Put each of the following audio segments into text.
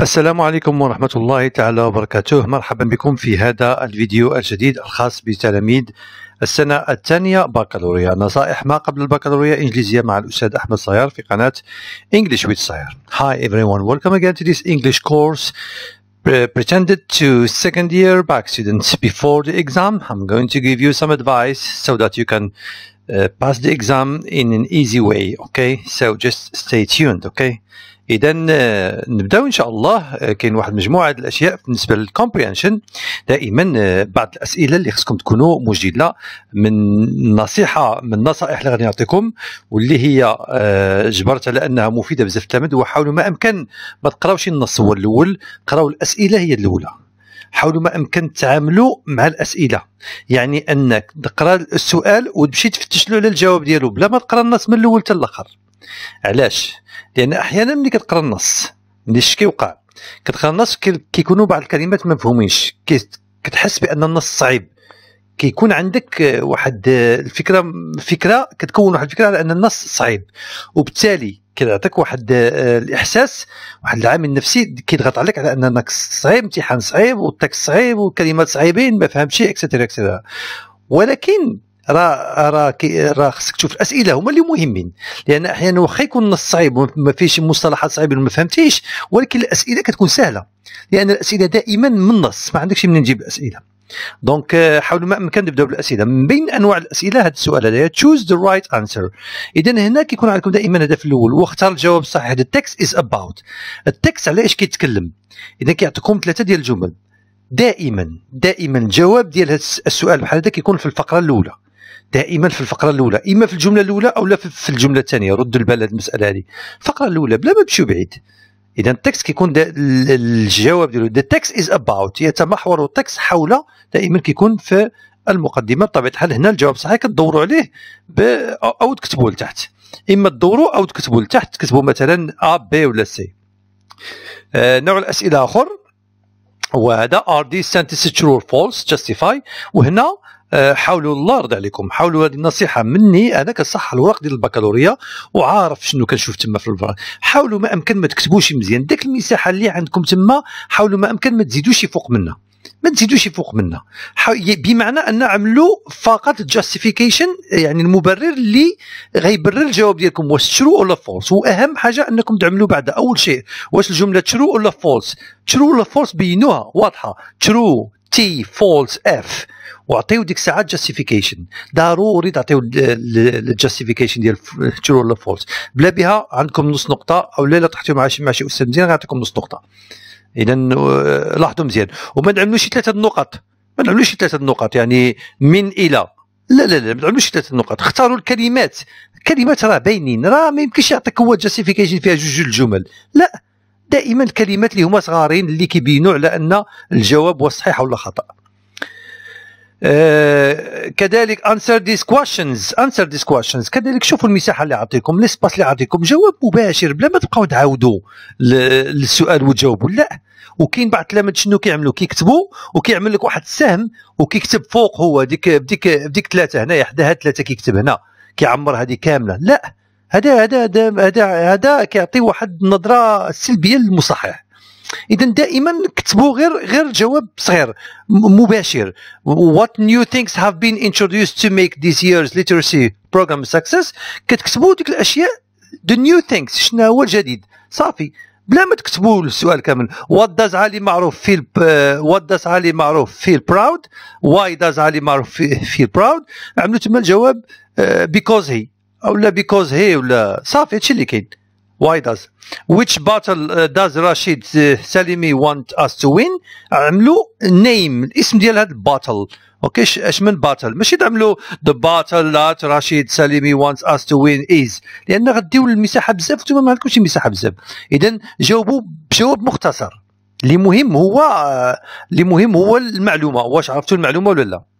السلام عليكم ورحمة الله تعالى وبركاته مرحبا بكم في هذا الفيديو الجديد الخاص بتلاميذ السنة الثانية بكالوريا نصائح ما قبل البكالوريا إنجليزية مع الأستاذ أحمد صيار في قناة English with Sayar Hi everyone, welcome again to this English course pretended to second year back students before the exam i'm going to give you some advice so that you can uh, pass the exam in an easy way okay so just stay tuned okay اذا آه، نبداو ان شاء الله آه، كاين واحد مجموعه الاشياء بالنسبه للكومبريهنشن دائما آه، بعض الاسئله اللي خصكم تكونوا مجدله من نصيحه من النصائح اللي غادي نعطيكم واللي هي جبرت على انها مفيده بزاف التلامذ وحاولوا ما امكن ما تقراوش النص هو الاول قراو الاسئله هي الاولى حاولوا ما امكن تتعاملوا مع الاسئله يعني انك تقرا السؤال وتمشي تفتش له على الجواب ديالو بلا ما تقرا النص من الاول حتى الاخر علاش لان احيانا ملي كتقرا النص ملي الشيء كيوقع كتقرا النص كيكونوا بعض الكلمات ما مفهومينش كتحس بان النص صعيب كيكون عندك واحد الفكره فكره كتكون واحد الفكره على ان النص صعيب وبالتالي كيعطيك واحد آه، الاحساس واحد العامل النفسي كيضغط عليك على ان النص صعيب امتحان صعيب والتكست صعيب والكلمات صعيبين ما فهمتش اكسترا اكسترا ولكن راه راه راه خصك تشوف الاسئله هما اللي مهمين لان احيانا واخا يكون النص صعيب ما فيش مصطلحات صعيبه ما فهمتيش ولكن الاسئله كتكون سهله لان الاسئله دائما من النص ما عندكش منين تجيب الاسئله دونك آه، حاولوا ما امكن نبداو بالاسئله من بين انواع الاسئله هذا السؤال هذا تشوز ذا رايت انسر اذا هنا كيكون عندكم دائما هدف الاول واختار الجواب الصحيح هذا التكست از اباوت التكست على ايش كيتكلم اذا كيعطيكم ثلاثه ديال الجمل دائما دائما الجواب ديال السؤال بحال هذا كيكون في الفقره الاولى دائما في الفقره الاولى اما في الجمله الاولى او لا في الجمله الثانيه رد البال هذه المساله هذه الفقره الاولى بلا ما تمشيو بعيد اذا التكست كيكون الجواب ديالو ذا تكست از اباوت يتمحور التكست حول دائما كيكون في المقدمه بطبيعه الحال هنا الجواب صحيح كتدوروا عليه او تكتبوا لتحت اما تدوروا او تكتبوا لتحت تكتبوا مثلا ا بي ولا سي آه، نوع الاسئله اخر وهذا ار دي سنتيس ترو فولس جاستيفاي وهنا آه، حاولوا الله يرضى عليكم حاولوا هذه النصيحه مني انا كنصح الوراق ديال البكالوريا وعارف شنو كنشوف تما في الفراغ حاولوا ما امكن ما تكتبوش مزيان ديك المساحه اللي عندكم تما حاولوا ما امكن ما تزيدوش فوق منها ما تزيدوش فوق منها بمعنى ان عملوا فقط جاستيفيكيشن يعني المبرر اللي غيبرر الجواب ديالكم واش ترو ولا فولس واهم حاجه انكم تعملوا بعد اول شيء واش الجمله ترو ولا فولس ترو ولا فولس بينوها واضحه ترو تي فولس اف وعطيو ديك الساعه جاستيفيكيشن ضروري تعطيو الجاستيفيكيشن ديال ترو ولا فولس بلا بها عندكم نص نقطه او لا طحتو مع شي مع شي استاذ مزيان غيعطيكم نص نقطه اذا آه، لاحظوا مزيان وما نعملوش ثلاثه النقط ما نعملوش ثلاثه النقط يعني من الى لا لا لا ما نعملوش ثلاثه النقط اختاروا الكلمات الكلمات راه باينين راه ما يمكنش يعطيك هو جاستيفيكيشن فيها جوج الجمل لا دائما الكلمات اللي هما صغارين اللي كيبينوا على ان الجواب هو صحيح ولا خطا آه، كذلك انسر ذيس كويشنز انسر ذيس كويشنز كذلك شوفوا المساحه اللي عطيكم ليسباس اللي عطيكم جواب مباشر بلا ما تبقاو تعاودوا للسؤال وتجاوبوا لا وكاين بعض التلاميذ شنو كيعملوا كيكتبوا وكيعمل لك واحد السهم وكيكتب فوق هو ديك بديك بديك ثلاثه هنايا حداها ثلاثه كيكتب هنا كيعمر هذه كامله لا هذا هذا هذا هذا كيعطي واحد النظره سلبيه للمصحح اذا دائما كتبوا غير غير جواب صغير مباشر what new things have been introduced to make this year's literacy program success كتكتبوا ديك الاشياء the new things شنو هو الجديد صافي بلا ما تكتبوا السؤال كامل what does علي معروف في وات what does علي معروف في proud why does علي معروف في proud عملوا تما الجواب بيكوز آه، because he او لا بيكوز هي ولا صافي هادشي اللي كاين واي داز ويتش باتل داز رشيد سليمي وانت اس تو وين عملوا نيم الاسم ديال هاد الباتل اوكي اش من باتل ماشي تعملوا ذا باتل لات رشيد سليمي وانت اس تو وين از لان غديو المساحه بزاف وانتم ما عندكمش المساحه بزاف اذا جاوبوا بجواب مختصر اللي مهم هو آه، اللي مهم هو المعلومه واش عرفتوا المعلومه ولا لا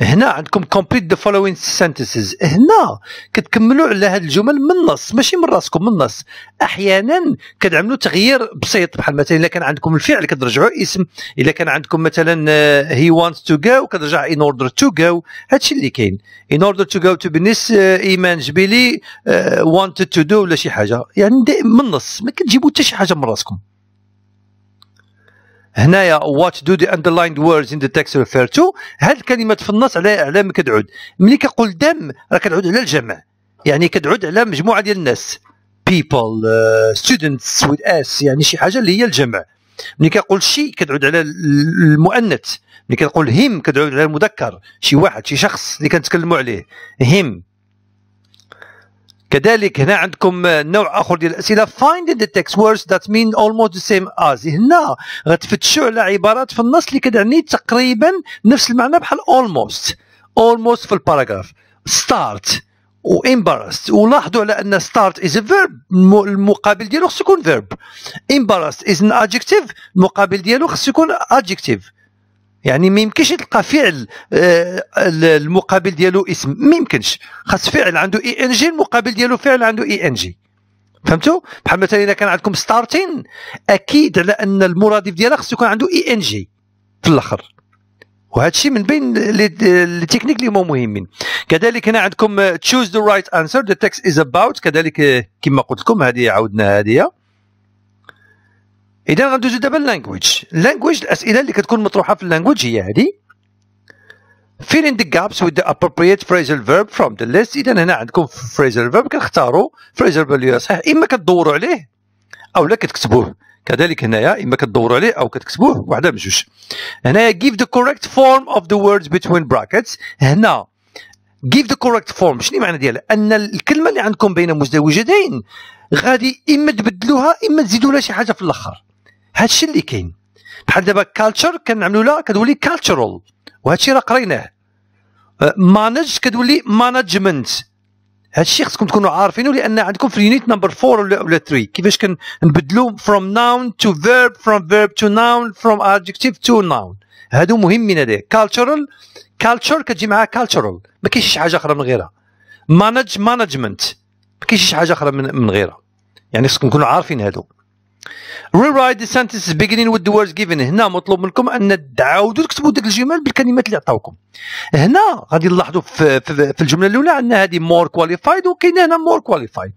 هنا عندكم كومبليت ذا فولوينغ سنتنسز هنا كتكملوا على هاد الجمل من النص ماشي من راسكم من النص احيانا كتعملوا تغيير بسيط بحال مثلا الا كان عندكم الفعل كترجعوا اسم الا كان عندكم مثلا هي وانت تو جو كترجع ان اوردر تو جو هادشي اللي كاين ان اوردر تو جو تو بنس ايمان جبيلي وانتد تو دو ولا شي حاجه يعني من النص ما كتجيبوا حتى شي حاجه من راسكم هنايا وات دو دي اندرلايند ووردز ان ذا تكست ريفير تو هاد الكلمات في النص على على ما كتعود ملي كنقول دم راه كتعود على الجمع يعني كتعود على مجموعه ديال الناس بيبل ستودنتس ويز اس يعني شي حاجه اللي هي الجمع ملي كنقول شي كتعود على المؤنث ملي كنقول هيم كتعود على المذكر شي واحد شي شخص اللي كنتكلموا عليه هيم كذلك هنا عندكم نوع اخر ديال الاسئله فايند ذا تكست ووردز ذات مين اولموست ذا سيم از هنا غتفتشوا على عبارات في النص اللي كتعني تقريبا نفس المعنى بحال اولموست اولموست في الباراجراف ستارت و embarrassed ولاحظوا على ان start is a verb المقابل ديالو خصو يكون verb embarrassed is an adjective المقابل ديالو خصو يكون adjective يعني ما يمكنش تلقى فعل آه، المقابل ديالو اسم ما يمكنش خاص فعل عنده اي ان جي المقابل ديالو فعل عنده اي ان جي فهمتوا بحال مثلا اذا كان عندكم ستارتين اكيد على ان المرادف ديالها خصو يكون عنده اي ان جي في الاخر وهذا الشيء من بين التكنيك اللي هما مهمين كذلك هنا عندكم تشوز ذا رايت انسر ذا تكست از اباوت كذلك آه، كما قلت لكم هذه عاودنا هذه اذا غندوزو دابا لانجويج لانجويج الاسئله اللي كتكون مطروحه في اللانجويج هي هذه fill in the gaps with the appropriate phrasal verb from the list اذا هنا عندكم phrasal verb كنختاروا phrasal verb اللي صحيح اما كدوروا عليه او لا كتكتبوه كذلك هنايا اما كدوروا عليه او كتكتبوه واحده من جوج هنايا give the correct form of the words between brackets هنا give the correct form شنو المعنى ديالها ان الكلمه اللي عندكم بين مزدوجتين غادي اما تبدلوها اما تزيدوا لها شي حاجه في الاخر هادشي اللي كاين بحال دابا كالتشر كنعملوا لها كتولي كالتشرال وهادشي راه قريناه مانج أه، كتولي مانجمنت هادشي خصكم تكونوا عارفينه لان عندكم في اليونيت نمبر 4 ولا 3 كيفاش كنبدلوا فروم ناون تو فيرب فروم فيرب تو ناون فروم ادجكتيف تو ناون هادو مهمين هذا كالتشرال كالتشر كتجي معاها كالتشرال ما كاينش شي حاجه اخرى من غيرها مانج مانجمنت ما كاينش شي حاجه اخرى من, من غيرها يعني خصكم تكونوا عارفين هادو rewrite the sentences beginning with the words given هنا مطلوب منكم ان تعاودوا تكتبوا ديك الجمل بالكلمات اللي عطاوكم هنا غادي نلاحظوا في, في, في الجمله الاولى عندنا هذه مور كواليفايد وكاينه هنا مور كواليفايد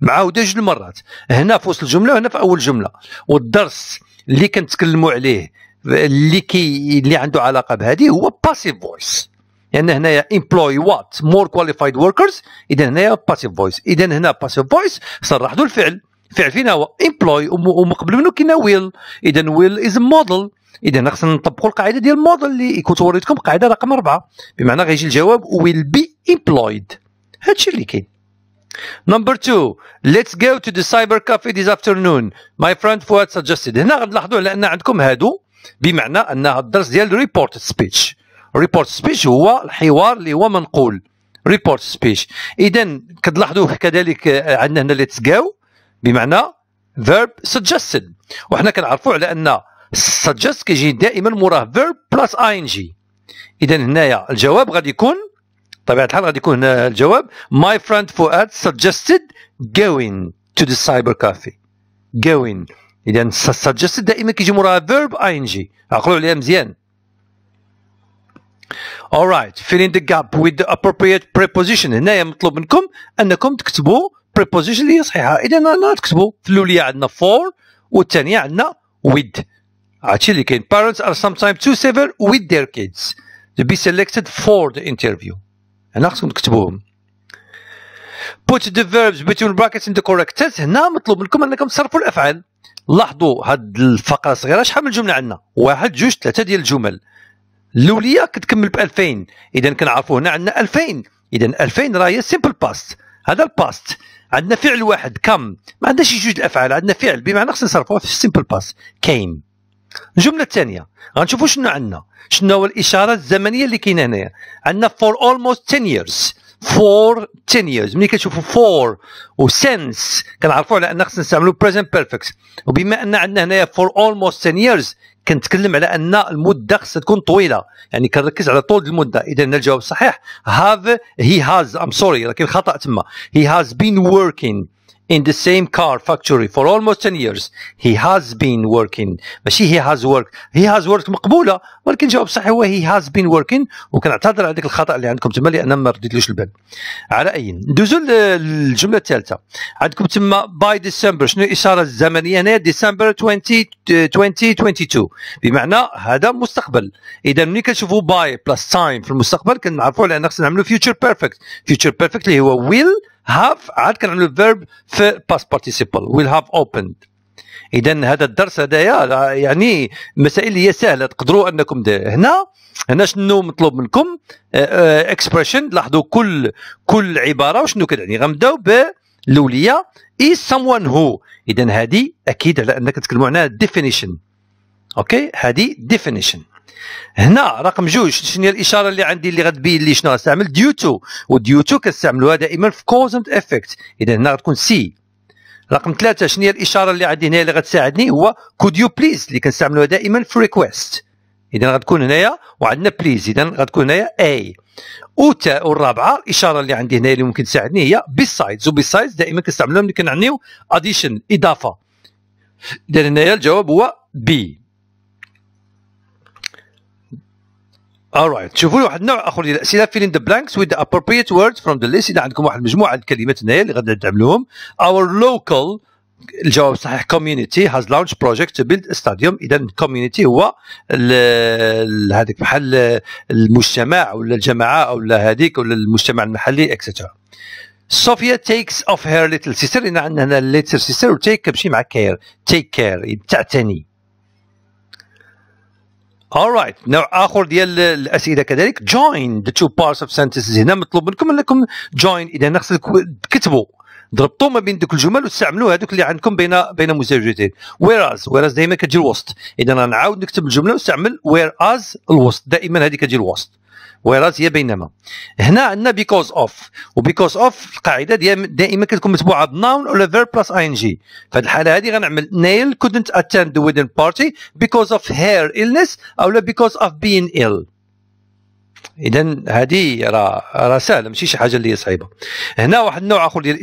معاوده جوج المرات هنا في وسط الجمله وهنا في اول جمله والدرس اللي كنتكلموا عليه اللي كي اللي عنده علاقه بهذه هو باسيف فويس لان يعني هنايا امبلوي وات مور كواليفايد وركرز اذا هنايا باسيف فويس اذا هنا باسيف فويس صرح له الفعل فعل فينا هو امبلوي ومقبل منه كاين ويل اذا ويل از موديل اذا خصنا نطبقوا القاعده ديال الموديل اللي كنت وريتكم قاعده رقم اربعه بمعنى غيجي الجواب ويل بي امبلويد هادشي اللي كاين نمبر 2 ليتس جو تو ذا سايبر كافي ذيس افترنون ماي فرند فؤاد سجستد هنا غنلاحظوا ان عندكم هادو بمعنى ان هذا الدرس ديال ريبورت سبيتش. ريبورت سبيتش هو الحوار اللي هو منقول. ريبورت سبيتش. اذا كتلاحظوا كذلك آه، عندنا هنا ليتس جو بمعنى verb suggested وحنا كنعرفوا على ان suggest كيجي دائما موراه verb plus ing اذا هنايا الجواب غادي يكون طبيعة الحال غادي يكون هنا الجواب my friend فؤاد suggested going to the cyber cafe going اذا suggested دائما كيجي موراه verb ing عقلوا عليها مزيان alright fill in the gap with the appropriate preposition هنايا مطلوب منكم انكم تكتبوا بريبوزيشن اللي هي صحيحه اذا انا تكتبوا في الاوليه عندنا فور والثانيه عندنا with عرفتي اللي كاين parents are sometimes too severe with their kids to be selected for the interview هنا خصكم تكتبوهم put the verbs between brackets in the correct tense هنا مطلوب منكم انكم تصرفوا الافعال لاحظوا هاد الفقره الصغيره شحال من جمله عندنا واحد جوج ثلاثه ديال الجمل الاوليه كتكمل ب 2000 اذا كنعرفوا هنا عندنا 2000 اذا 2000 راه هي سيمبل باست هذا الباست عندنا فعل واحد كم ما عندناش جوج الافعال عندنا فعل بمعنى خصنا نصرفوه في السيمبل باس كيم الجمله الثانيه غنشوفوا شنو عندنا شنو هو الاشاره الزمنيه اللي كاينه هنايا عندنا فور اولموست 10 ييرز فور 10 years ملي كتشوفوا فور وسنس كنعرفوا على ان خصنا نستعملوا بريزنت بيرفكت وبما ان عندنا هنايا فور اولموست 10 years كنتكلم على ان المده خصها تكون طويله يعني كنركز على طول المده اذا هنا الجواب صحيح هاف هي هاز ام سوري لكن خطا تما هي هاز بين وركين in the same car factory for almost 10 years he has been working ماشي he has worked he has worked مقبولة ولكن جواب صحيح هو he has been working وكنعتذر على ذاك الخطأ اللي عندكم تما لأن ما رديتلوش البال على أي ندوزو للجملة الثالثة عندكم تما by December شنو الإشارة الزمنية هنا December 20 2022 بمعنى هذا مستقبل إذا ملي كنشوفوا by بلس تايم في المستقبل كنعرفوا على أن خصنا نعملوا future perfect future perfect اللي هو will هاف عاد كنعملوا فيرب في باست بارتيسيبل ويل هاف اوبند اذا هذا الدرس هذايا يعني مسائل هي سهله تقدروا انكم ده. هنا هنا شنو مطلوب منكم اكسبريشن آه، آه، لاحظوا كل كل عباره وشنو كتعني غنبداو بالاوليه اي someone هو اذا هذه اكيد على انك تكلموا عنها ديفينيشن اوكي هذه ديفينيشن هنا رقم جوج شنو هي الاشاره اللي عندي اللي غتبين لي شنو غنستعمل ديو تو وديو تو كنستعملوها دائما في كوز اند افكت اذا هنا غتكون سي رقم ثلاثة شنو هي الاشاره اللي عندي هنا اللي غتساعدني هو كود يو بليز اللي كنستعملوها دائما في ريكويست اذا غتكون هنايا وعندنا بليز اذا غتكون هنايا اي وتا والرابعه الاشاره اللي عندي هنا اللي ممكن تساعدني هي بيسايدز وبيسايدز دائما كنستعملوها ملي كنعنيو اديشن اضافه اذا هنايا الجواب هو بي alright شوفوا واحد النوع اخر ديال الاسئله فيلين ذا the blanks with the appropriate words from the list اذا عندكم واحد المجموعه الكلمات هنايا اللي غادي تعملوهم our local الجواب صحيح community has launched project to build a stadium اذا community هو هذيك بحال المجتمع ولا الجماعه ولا هذيك ولا المجتمع المحلي اكسترا صوفيا takes off her little sister لان عندنا هنا little sister وتيك كتمشي مع كير take care تعتني All right. نوع اخر ديال الاسئله كذلك join the two parts of sentences هنا مطلوب منكم انكم join اذا خصك كتبوا ضربتوا ما بين دوك الجمل واستعملوا هذوك اللي عندكم بين بين مزوجتين ويراز ويراز دائما كتجي الوسط اذا نعاود نكتب الجمله واستعمل ويراز الوسط دائما هذه كتجي الوسط هي بينما هنا عندنا بيكوز اوف وبيكوز اوف القاعده دائما كتكون متبوعه بناون ولا فير بلس اي ان جي في هذه الحاله هذه غنعمل نيل كودنت اتند ذا ويدن بارتي بيكوز اوف هير ايلنس او لا بيكوز اوف بين ايل اذا هذه راه راه سهله ماشي شي حاجه اللي هي صعيبه هنا واحد النوع اخر ديال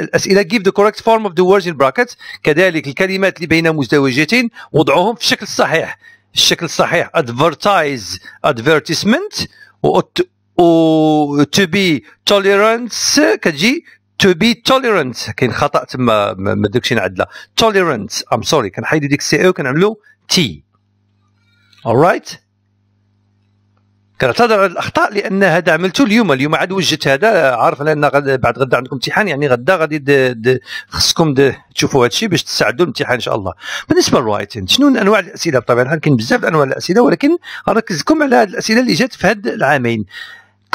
الاسئله give the correct form of the words in brackets كذلك الكلمات اللي بين مزدوجتين وضعوهم في الشكل الصحيح الشكل الصحيح ادفرتايز ادفيرتيسمنت و تو بي توليرانس كتجي تو بي توليرانس كاين خطا تما ما دركش نعدلها توليرانس ام سوري كنحيدو ديك سي او كنعملو تي alright كنعتذر على الاخطاء لان هذا عملته اليوم اليوم عاد وجدت هذا عارف لان غد بعد غدا عندكم امتحان يعني غدا غادي خصكم تشوفوا هذا الشيء باش تساعدوا الامتحان ان شاء الله بالنسبه للرايتين شنو انواع الاسئله بطبيعه الحال كاين بزاف انواع الاسئله ولكن ركزكم على هذه الاسئله اللي جات في هذا العامين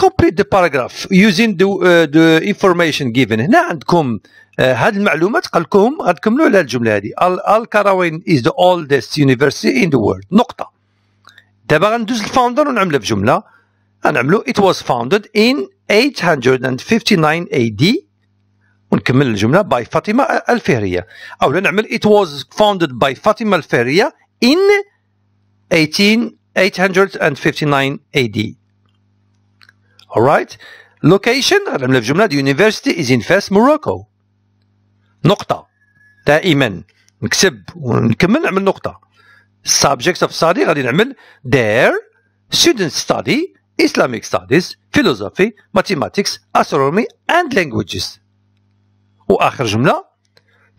complete the paragraph using the, uh, the information given هنا عندكم آه، هذه المعلومات قال لكم غتكملوا على الجمله هذه الكراوين از ذا اولدست يونيفرسيتي ان ذا وورلد نقطه دابا غندوز الفاوندر ونعملها بجمله غنعملو it was founded in 859 AD ونكمل الجمله by فاطمه الفهريه اولا نعمل it was founded by فاطمه الفهريه in 18 859 AD alright location غنعملها بجمله the university is in Fes Morocco نقطه دائما نكتب ونكمل نعمل نقطه subjects of study غادي نعمل their student study Islamic studies philosophy mathematics astronomy and languages واخر جمله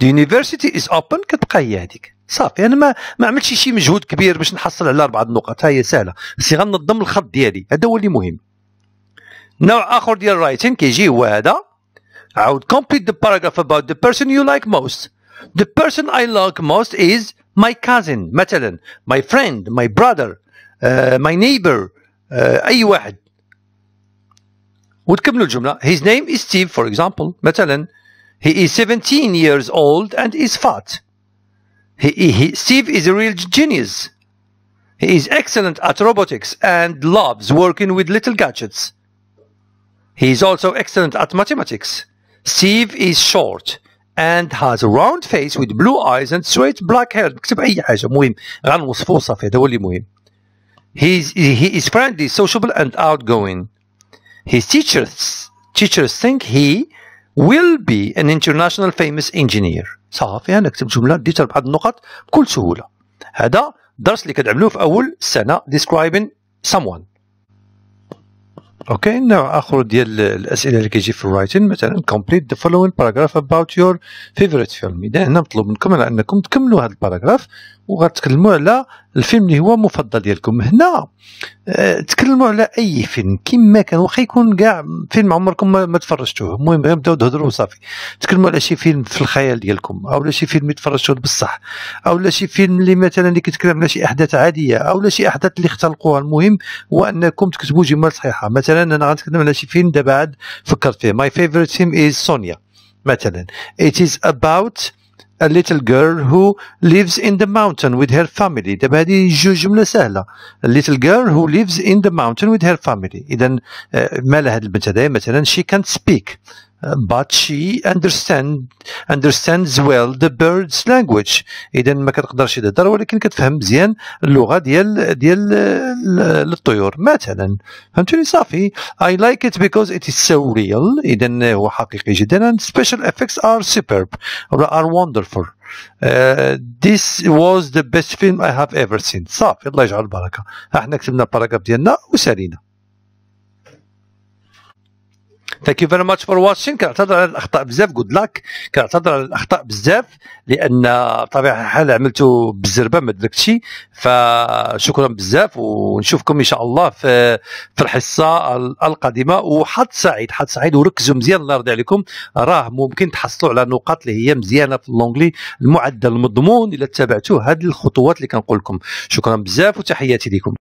the university is open كتبقى هي هذيك صافي انا ما ما عملتش شي مجهود كبير باش نحصل على اربعه النقط ها هي سهله بس غنظم الخط ديالي هذا هو اللي مهم نوع اخر ديال الرايتين كيجي هو هذا عاود complete the paragraph about the person you like most the person I like most is my cousin مثلا my friend my brother uh, my neighbor uh, أي واحد وتكملوا الجملة his name is Steve for example مثلا he is 17 years old and is fat he, he, Steve is a real genius he is excellent at robotics and loves working with little gadgets he is also excellent at mathematics Steve is short and has a round face with blue eyes and straight black hair اكتب اي حاجه مهم غنوصفو صافي هذا هو اللي مهم he is, friendly sociable and outgoing his teachers teachers think he will be an international famous engineer صافي انا كتبت جمله ديتها ببعض النقط بكل سهوله هذا درس اللي كنعملوه في اول سنه describing someone اوكي نوع اخر ديال الاسئله اللي كيجي في الرايتين مثلا كومبليت ذا فولوين باراجراف اباوت يور فيفوريت فيلم اذا هنا مطلوب منكم على انكم تكملوا هذا الباراجراف وغتكلموا على الفيلم اللي هو مفضل ديالكم هنا آه، تكلموا على اي فيلم كما كان واخا يكون كاع فيلم عمركم ما, ما تفرجتوه المهم غير نبداو تهضروا وصافي تكلموا على شي فيلم في الخيال ديالكم او شي فيلم اللي تفرجتوه بصح او شي فيلم اللي مثلا اللي كيتكلم على شي احداث عاديه او شي احداث اللي اختلقوها المهم هو انكم تكتبوا جمل صحيحه مثلا انا غنتكلم على شي فيلم دابا عاد فكرت فيه ماي فيفورت فيلم از سونيا مثلا ات از about a little girl who lives in the mountain with her family دابا هذه juzum سهلة a little girl who lives in the mountain with her family إذا مالها هذه البنت هذه مثلا she can't speak but she understand understands well the bird's language اذا ما كتقدرش تهضر ولكن كتفهم مزيان اللغه ديال ديال الطيور مثلا فهمتوني صافي I like it because it is so real اذا هو حقيقي جدا and special effects are superb are wonderful Uh, this was the best film I have ever seen صافي الله يجعل البركه احنا كتبنا الباراجراف ديالنا وسالينا ثانك يو فيري ماتش فور واتشين كنعتذر على الاخطاء بزاف جود لاك كنعتذر على الاخطاء بزاف لان بطبيعه الحال عملته بالزربه ما دركتش فشكرا بزاف ونشوفكم ان شاء الله في في الحصه القادمه وحد سعيد حد سعيد وركزوا مزيان الله يرضي عليكم راه ممكن تحصلوا على نقاط اللي هي مزيانه في اللونجلي المعدل المضمون اذا تابعتوا هذه الخطوات اللي كنقول لكم شكرا بزاف وتحياتي لكم